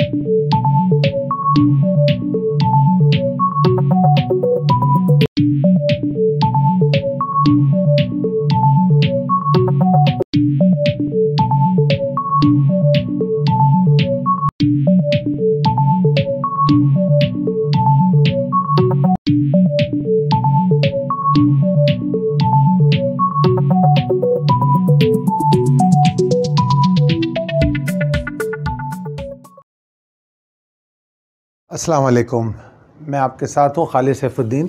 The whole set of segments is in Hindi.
Thank you. अस्सलाम वालेकुम मैं आपके साथ हूँ खालिद सैफुद्दीन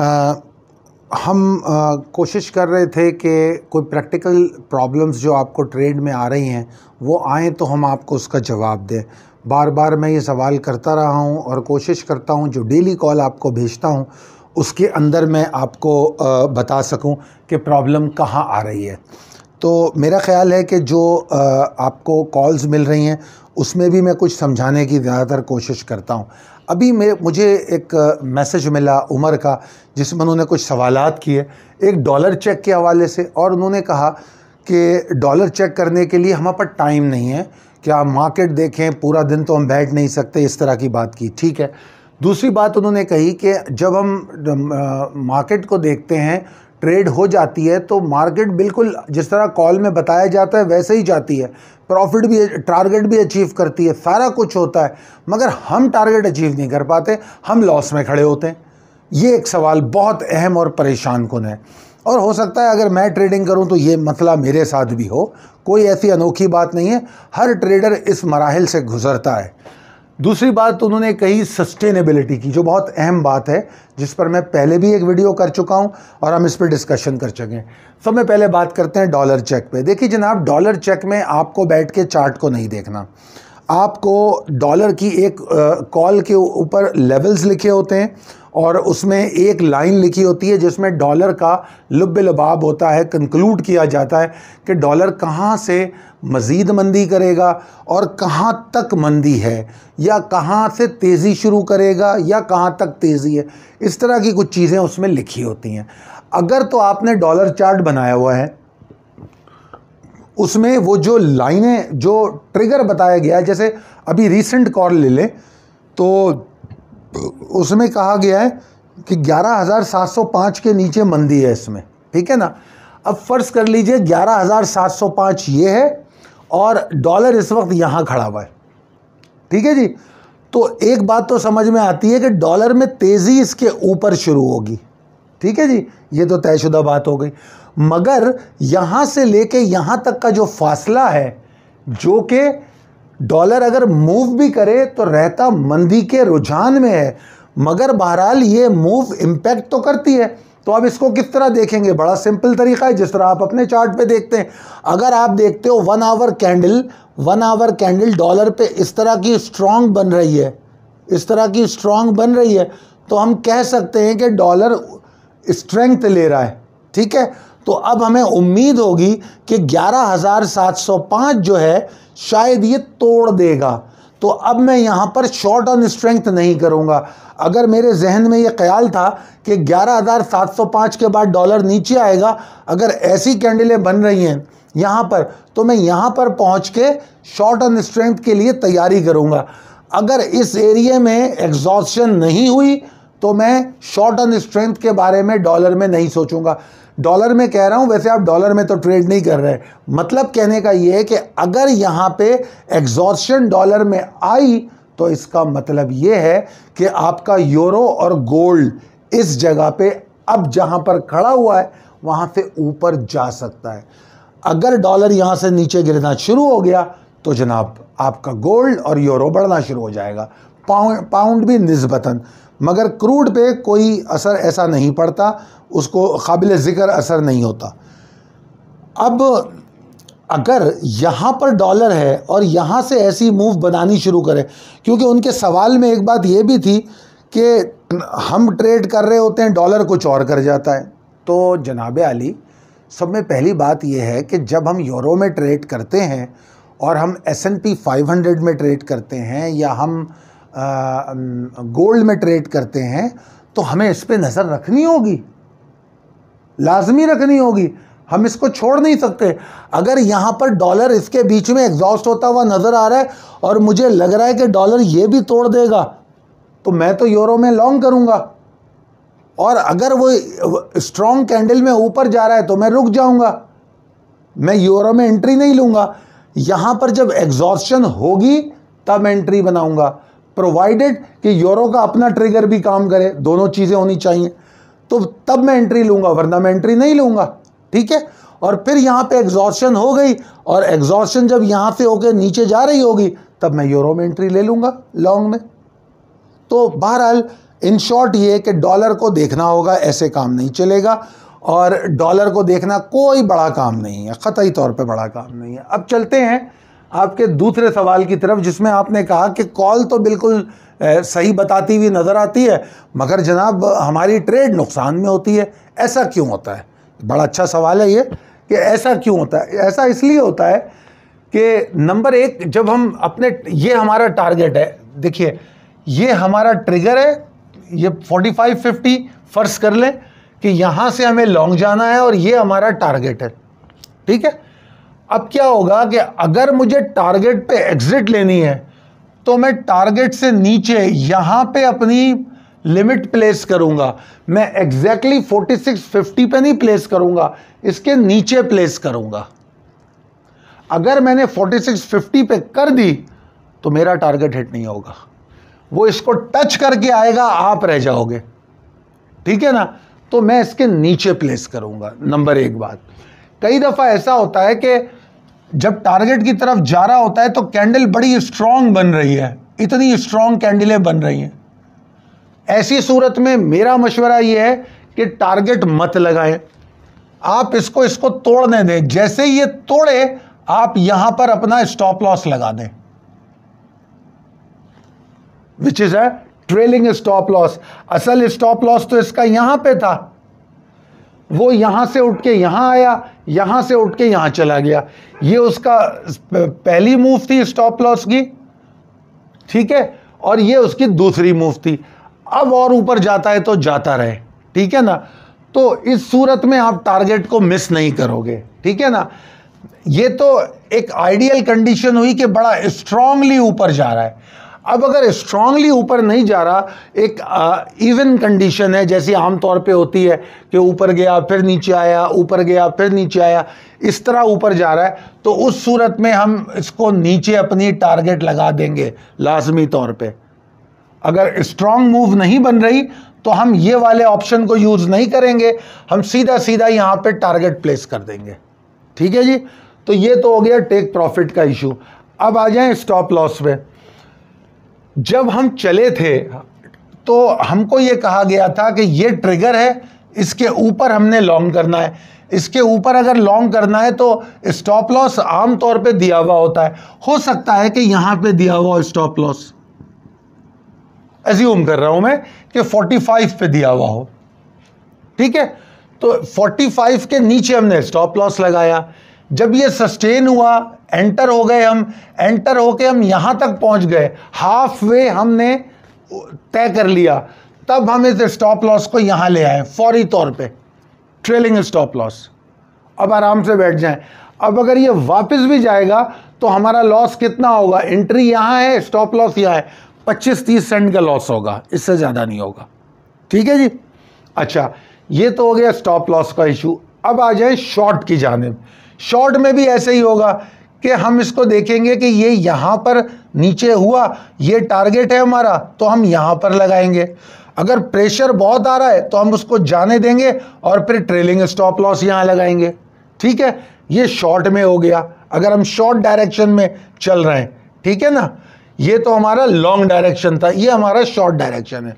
हम आ, कोशिश कर रहे थे कि कोई प्रैक्टिकल प्रॉब्लम्स जो आपको ट्रेड में आ रही हैं वो आएँ तो हम आपको उसका जवाब दें बार बार मैं ये सवाल करता रहा हूँ और कोशिश करता हूँ जो डेली कॉल आपको भेजता हूँ उसके अंदर मैं आपको आ, बता सकूँ कि प्रॉब्लम कहाँ आ रही है तो मेरा ख़्याल है कि जो आपको कॉल्स मिल रही हैं उसमें भी मैं कुछ समझाने की ज़्यादातर कोशिश करता हूँ अभी मैं मुझे एक मैसेज मिला उमर का जिसमें उन्होंने कुछ सवाल किए एक डॉलर चेक के हवाले से और उन्होंने कहा कि डॉलर चेक करने के लिए हमारे पास टाइम नहीं है क्या मार्केट देखें पूरा दिन तो हम बैठ नहीं सकते इस तरह की बात की ठीक है दूसरी बात उन्होंने कही कि जब हम मार्केट को देखते हैं ट्रेड हो जाती है तो मार्केट बिल्कुल जिस तरह कॉल में बताया जाता है वैसे ही जाती है प्रॉफिट भी टारगेट भी अचीव करती है सारा कुछ होता है मगर हम टारगेट अचीव नहीं कर पाते हम लॉस में खड़े होते हैं ये एक सवाल बहुत अहम और परेशान कन है और हो सकता है अगर मैं ट्रेडिंग करूं तो ये मसला मेरे साथ भी हो कोई ऐसी अनोखी बात नहीं है हर ट्रेडर इस मराहल से गुजरता है दूसरी बात तो उन्होंने कही सस्टेनेबिलिटी की जो बहुत अहम बात है जिस पर मैं पहले भी एक वीडियो कर चुका हूं और हम इस पर डिस्कशन कर चुके हैं सब में पहले बात करते हैं डॉलर चेक पे देखिए जनाब डॉलर चेक में आपको बैठ के चार्ट को नहीं देखना आपको डॉलर की एक कॉल के ऊपर लेवल्स लिखे होते हैं और उसमें एक लाइन लिखी होती है जिसमें डॉलर का लुब लबाब होता है कंक्लूड किया जाता है कि डॉलर कहाँ से मज़ीद मंदी करेगा और कहाँ तक मंदी है या कहाँ से तेज़ी शुरू करेगा या कहाँ तक तेज़ी है इस तरह की कुछ चीज़ें उसमें लिखी होती हैं अगर तो आपने डॉलर चार्ट बनाया हुआ है उसमें वो जो लाइनें जो ट्रिगर बताया गया है जैसे अभी रिसेंट कॉल ले लें तो उसमें कहा गया है कि 11,705 के नीचे मंदी है इसमें ठीक है ना अब फ़र्ज़ कर लीजिए 11,705 ये है और डॉलर इस वक्त यहाँ खड़ा हुआ है ठीक है जी तो एक बात तो समझ में आती है कि डॉलर में तेज़ी इसके ऊपर शुरू होगी ठीक है जी ये तो तयशुदा बात हो गई मगर यहाँ से लेके यहाँ तक का जो फासला है जो कि डॉलर अगर मूव भी करे तो रहता मंदी के रुझान में है मगर बहरहाल ये मूव इम्पैक्ट तो करती है तो आप इसको किस तरह देखेंगे बड़ा सिंपल तरीका है जिस तरह आप अपने चार्ट पे देखते हैं अगर आप देखते हो one hour candle one hour candle dollar पे इस तरह की स्ट्रांग बन रही है इस तरह की स्ट्रांग बन रही है तो हम कह सकते हैं कि डॉलर स्ट्रेंथ ले रहा है ठीक है तो अब हमें उम्मीद होगी कि 11,705 जो है शायद ये तोड़ देगा तो अब मैं यहाँ पर शॉर्ट ऑन स्ट्रेंथ नहीं करूँगा अगर मेरे जहन में ये ख्याल था कि 11,705 के बाद डॉलर नीचे आएगा अगर ऐसी कैंडलें बन रही हैं यहाँ पर तो मैं यहाँ पर पहुँच के शॉर्ट ऑन स्ट्रेंथ के लिए तैयारी करूँगा अगर इस एरिए में एग्जॉस्शन नहीं हुई तो मैं शॉर्ट ऑन स्ट्रेंथ के बारे में डॉलर में नहीं सोचूंगा डॉलर में कह रहा हूं वैसे आप डॉलर में तो ट्रेड नहीं कर रहे मतलब कहने का यह है कि अगर यहां पे एग्जॉर्शन डॉलर में आई तो इसका मतलब यह है कि आपका यूरो और गोल्ड इस जगह पे अब जहां पर खड़ा हुआ है वहां से ऊपर जा सकता है अगर डॉलर यहां से नीचे गिरना शुरू हो गया तो जनाब आपका गोल्ड और यूरो बढ़ना शुरू हो जाएगा पाउंड पाउंड भी नस्बता मगर क्रूड पे कोई असर ऐसा नहीं पड़ता उसको काबिल ज़िक्र असर नहीं होता अब अगर यहाँ पर डॉलर है और यहाँ से ऐसी मूव बनानी शुरू करें क्योंकि उनके सवाल में एक बात ये भी थी कि हम ट्रेड कर रहे होते हैं डॉलर कुछ और कर जाता है तो जनाब अली सब में पहली बात यह है कि जब हम यूरो में ट्रेड करते हैं और हम S N P five hundred में ट्रेड करते हैं या हम गोल्ड में ट्रेड करते हैं तो हमें इस पर नज़र रखनी होगी लाजमी रखनी होगी हम इसको छोड़ नहीं सकते अगर यहाँ पर डॉलर इसके बीच में एग्जॉस्ट होता हुआ नज़र आ रहा है और मुझे लग रहा है कि डॉलर ये भी तोड़ देगा तो मैं तो यूरो में लॉन्ग करूँगा और अगर वो स्ट्रॉन्ग कैंडल में ऊपर जा रहा है तो मैं रुक जाऊँगा मैं यूरो में एंट्री नहीं लूँगा यहाँ पर जब एग्जॉस्टन होगी तब एंट्री बनाऊँगा प्रोवाइडेड कि यूरो का अपना ट्रिगर भी काम करे दोनों चीज़ें होनी चाहिए तो तब मैं एंट्री लूँगा वरना मैं एंट्री नहीं लूँगा ठीक है और फिर यहाँ पे एग्जॉशन हो गई और एग्जॉशन जब यहाँ से होकर नीचे जा रही होगी तब मैं यूरो में एंट्री ले लूँगा लॉन्ग में तो बहरहाल इन शॉर्ट ये कि डॉलर को देखना होगा ऐसे काम नहीं चलेगा और डॉलर को देखना कोई बड़ा काम नहीं है ख़तई तौर पे बड़ा काम नहीं है अब चलते हैं आपके दूसरे सवाल की तरफ जिसमें आपने कहा कि कॉल तो बिल्कुल सही बताती हुई नज़र आती है मगर जनाब हमारी ट्रेड नुकसान में होती है ऐसा क्यों होता है बड़ा अच्छा सवाल है ये कि ऐसा क्यों होता है ऐसा इसलिए होता है कि नंबर एक जब हम अपने ये हमारा टारगेट है देखिए ये हमारा ट्रिगर है ये 45 50 फर्ज कर लें कि यहाँ से हमें लॉन्ग जाना है और ये हमारा टारगेट है ठीक है अब क्या होगा कि अगर मुझे टारगेट पे एग्जिट लेनी है तो मैं टारगेट से नीचे यहां पे अपनी लिमिट प्लेस करूंगा मैं एग्जैक्टली फोर्टी सिक्स फिफ्टी पे नहीं प्लेस करूंगा इसके नीचे प्लेस करूंगा अगर मैंने फोर्टी सिक्स फिफ्टी पे कर दी तो मेरा टारगेट हिट नहीं होगा वो इसको टच करके आएगा आप रह जाओगे ठीक है ना तो मैं इसके नीचे प्लेस करूंगा नंबर एक बात कई दफ़ा ऐसा होता है कि जब टारगेट की तरफ जा रहा होता है तो कैंडल बड़ी स्ट्रांग बन रही है इतनी स्ट्रांग कैंडलें बन रही हैं ऐसी सूरत में मेरा मशवरा यह है कि टारगेट मत लगाए आप इसको इसको तोड़ने दें जैसे ये तोड़े आप यहां पर अपना स्टॉप लॉस लगा दें which is a trailing stop loss असल स्टॉप लॉस तो इसका यहां पे था वो यहां से उठ के यहां आया यहाँ से उठ के यहाँ चला गया ये उसका पहली मूव थी स्टॉप लॉस की ठीक है और ये उसकी दूसरी मूव थी अब और ऊपर जाता है तो जाता रहे ठीक है ना तो इस सूरत में आप टारगेट को मिस नहीं करोगे ठीक है ना ये तो एक आइडियल कंडीशन हुई कि बड़ा स्ट्रांगली ऊपर जा रहा है अब अगर स्ट्रांगली ऊपर नहीं जा रहा एक इवन कंडीशन है जैसी आमतौर पे होती है कि ऊपर गया फिर नीचे आया ऊपर गया फिर नीचे आया इस तरह ऊपर जा रहा है तो उस सूरत में हम इसको नीचे अपनी टारगेट लगा देंगे लाजमी तौर पे अगर स्ट्रांग मूव नहीं बन रही तो हम ये वाले ऑप्शन को यूज़ नहीं करेंगे हम सीधा सीधा यहाँ पर टारगेट प्लेस कर देंगे ठीक है जी तो ये तो हो गया टेक प्रॉफिट का इशू अब आ जाए स्टॉप लॉस में जब हम चले थे तो हमको ये कहा गया था कि ये ट्रिगर है इसके ऊपर हमने लॉन्ग करना है इसके ऊपर अगर लॉन्ग करना है तो स्टॉप लॉस आमतौर पे दिया हुआ होता है हो सकता है कि यहां पे दिया हुआ स्टॉप लॉस एज्यूम कर रहा हूं मैं कि 45 पे दिया हुआ हो ठीक है तो 45 के नीचे हमने स्टॉप लॉस लगाया जब ये सस्टेन हुआ एंटर हो गए हम एंटर होके हम यहाँ तक पहुँच गए हाफ वे हमने तय कर लिया तब हम इस स्टॉप लॉस को यहाँ ले आए फौरी तौर पे ट्रेलिंग स्टॉप लॉस अब आराम से बैठ जाएं अब अगर ये वापस भी जाएगा तो हमारा लॉस कितना होगा एंट्री यहाँ है स्टॉप लॉस यहाँ है पच्चीस तीस सेंट का लॉस होगा इससे ज़्यादा नहीं होगा ठीक है जी अच्छा ये तो हो गया स्टॉप लॉस का इशू अब आ जाए शॉर्ट की जानब शॉर्ट में भी ऐसे ही होगा कि हम इसको देखेंगे कि ये यहाँ पर नीचे हुआ ये टारगेट है हमारा तो हम यहाँ पर लगाएंगे अगर प्रेशर बहुत आ रहा है तो हम उसको जाने देंगे और फिर ट्रेलिंग स्टॉप लॉस यहाँ लगाएंगे ठीक है ये शॉर्ट में हो गया अगर हम शॉर्ट डायरेक्शन में चल रहे हैं ठीक है ना ये तो हमारा लॉन्ग डायरेक्शन था ये हमारा शॉर्ट डायरेक्शन है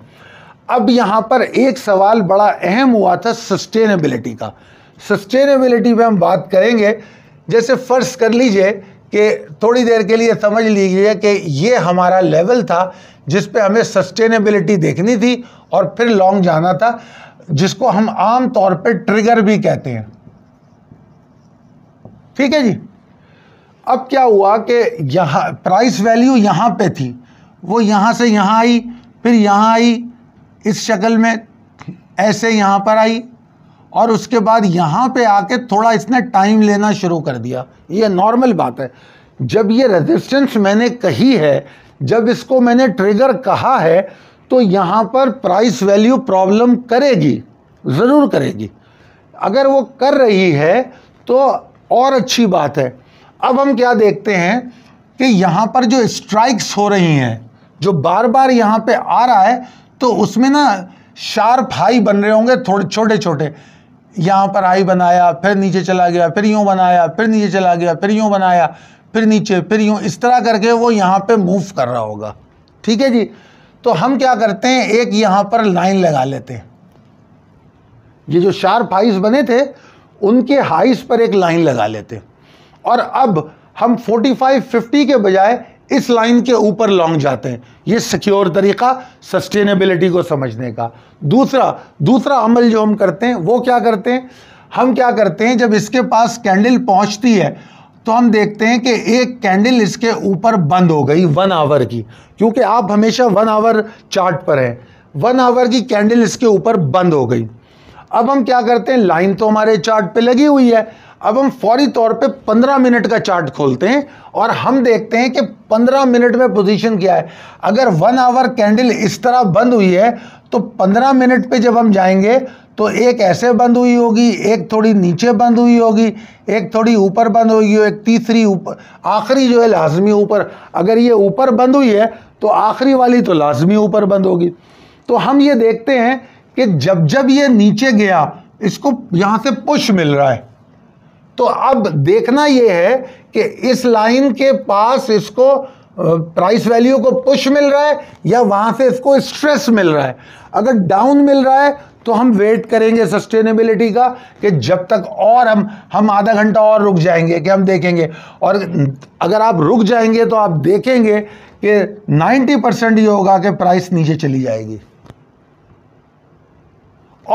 अब यहाँ पर एक सवाल बड़ा अहम हुआ था सस्टेनेबिलिटी का सस्टेनेबिलिटी पे हम बात करेंगे जैसे फ़र्ज़ कर लीजिए कि थोड़ी देर के लिए समझ लीजिए कि ये हमारा लेवल था जिस पे हमें सस्टेनेबिलिटी देखनी थी और फिर लॉन्ग जाना था जिसको हम आम तौर पे ट्रिगर भी कहते हैं ठीक है जी अब क्या हुआ कि यहाँ प्राइस वैल्यू यहाँ पे थी वो यहाँ से यहाँ आई फिर यहाँ आई इस शक्ल में ऐसे यहाँ पर आई और उसके बाद यहाँ पे आके थोड़ा इसने टाइम लेना शुरू कर दिया ये नॉर्मल बात है जब ये रेजिस्टेंस मैंने कही है जब इसको मैंने ट्रिगर कहा है तो यहाँ पर प्राइस वैल्यू प्रॉब्लम करेगी ज़रूर करेगी अगर वो कर रही है तो और अच्छी बात है अब हम क्या देखते हैं कि यहाँ पर जो स्ट्राइक्स हो रही हैं जो बार बार यहाँ पे आ रहा है तो उसमें ना शार्प हाई बन रहे होंगे थोड़े छोटे छोटे यहाँ पर आई बनाया फिर नीचे चला गया फिर यूँ बनाया फिर नीचे चला गया फिर यूँ बनाया फिर नीचे फिर यूँ इस तरह करके वो यहाँ पे मूव कर रहा होगा ठीक है जी तो हम क्या करते हैं एक यहाँ पर लाइन लगा लेते हैं ये जो शार्प हाइस बने थे उनके हाइस पर एक लाइन लगा लेते और अब हम 45 50 के बजाय इस लाइन के ऊपर लॉन्ग जाते हैं ये सिक्योर तरीका सस्टेनेबिलिटी को समझने का दूसरा दूसरा अमल जो हम करते हैं वो क्या करते हैं हम क्या करते हैं जब इसके पास कैंडल पहुंचती है तो हम देखते हैं कि एक कैंडल इसके ऊपर बंद हो गई वन आवर की क्योंकि आप हमेशा वन आवर चार्ट पर हैं वन आवर की कैंडल इसके ऊपर बंद हो गई अब हम क्या करते हैं लाइन तो हमारे चार्ट पे लगी हुई है अब हम फौरी तौर पे 15 मिनट का चार्ट खोलते हैं और हम देखते हैं कि 15 मिनट में पोजीशन क्या है अगर वन आवर कैंडल इस तरह बंद हुई है तो 15 मिनट पे जब हम जाएंगे तो एक ऐसे बंद हुई होगी एक थोड़ी नीचे बंद हुई होगी एक थोड़ी ऊपर बंद हुई हो एक तीसरी ऊपर आखिरी जो है लाजमी ऊपर अगर ये ऊपर बंद हुई है तो आखिरी वाली तो लाजमी ऊपर बंद होगी तो हम ये देखते हैं कि जब जब ये नीचे गया इसको यहाँ से पुश मिल रहा है तो अब देखना यह है कि इस लाइन के पास इसको प्राइस वैल्यू को पुश मिल रहा है या वहां से इसको स्ट्रेस मिल रहा है अगर डाउन मिल रहा है तो हम वेट करेंगे सस्टेनेबिलिटी का कि जब तक और हम हम आधा घंटा और रुक जाएंगे कि हम देखेंगे और अगर आप रुक जाएंगे तो आप देखेंगे कि 90 परसेंट ये होगा कि प्राइस नीचे चली जाएगी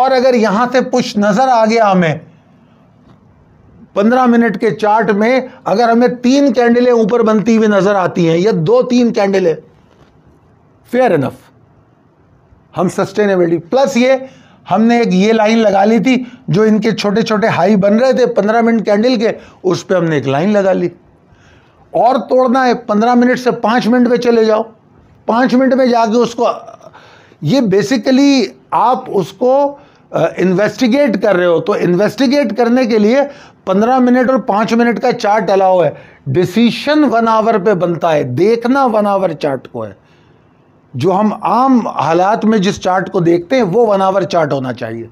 और अगर यहां से पुश नजर आ गया हमें पंद्रह मिनट के चार्ट में अगर हमें तीन कैंडलें ऊपर बनती हुई नजर आती हैं या दो तीन कैंडलें फेयर इनफ हम सस्टेनेबिलिटी प्लस ये हमने एक ये लाइन लगा ली थी जो इनके छोटे छोटे हाई बन रहे थे पंद्रह मिनट कैंडल के उस पर हमने एक लाइन लगा ली और तोड़ना है पंद्रह मिनट से पांच मिनट में चले जाओ पांच मिनट में जाके उसको ये बेसिकली आप उसको इन्वेस्टिगेट कर रहे हो तो इन्वेस्टिगेट करने के लिए पंद्रह मिनट और पांच मिनट का चार्ट अलाव है डिसीशन वन आवर पे बनता है देखना वन आवर चार्ट को है जो हम आम हालात में जिस चार्ट को देखते हैं वो वन आवर चार्ट होना चाहिए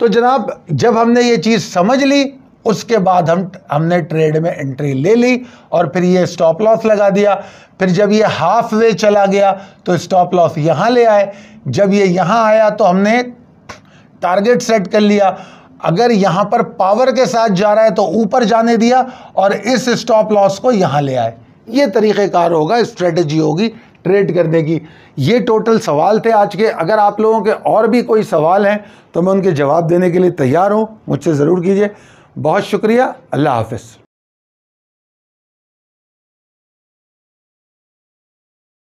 तो जनाब जब हमने ये चीज़ समझ ली उसके बाद हम हमने ट्रेड में एंट्री ले ली और फिर ये स्टॉप लॉस लगा दिया फिर जब ये हाफ वे चला गया तो स्टॉप लॉस यहां ले आए जब ये यहां आया तो हमने टारगेट सेट कर लिया अगर यहाँ पर पावर के साथ जा रहा है तो ऊपर जाने दिया और इस स्टॉप लॉस को यहाँ ले आए ये तरीक़ेकार होगा स्ट्रेटजी होगी ट्रेड करने की ये टोटल सवाल थे आज के अगर आप लोगों के और भी कोई सवाल हैं तो मैं उनके जवाब देने के लिए तैयार हूँ मुझसे ज़रूर कीजिए बहुत शुक्रिया अल्लाह हाफिज़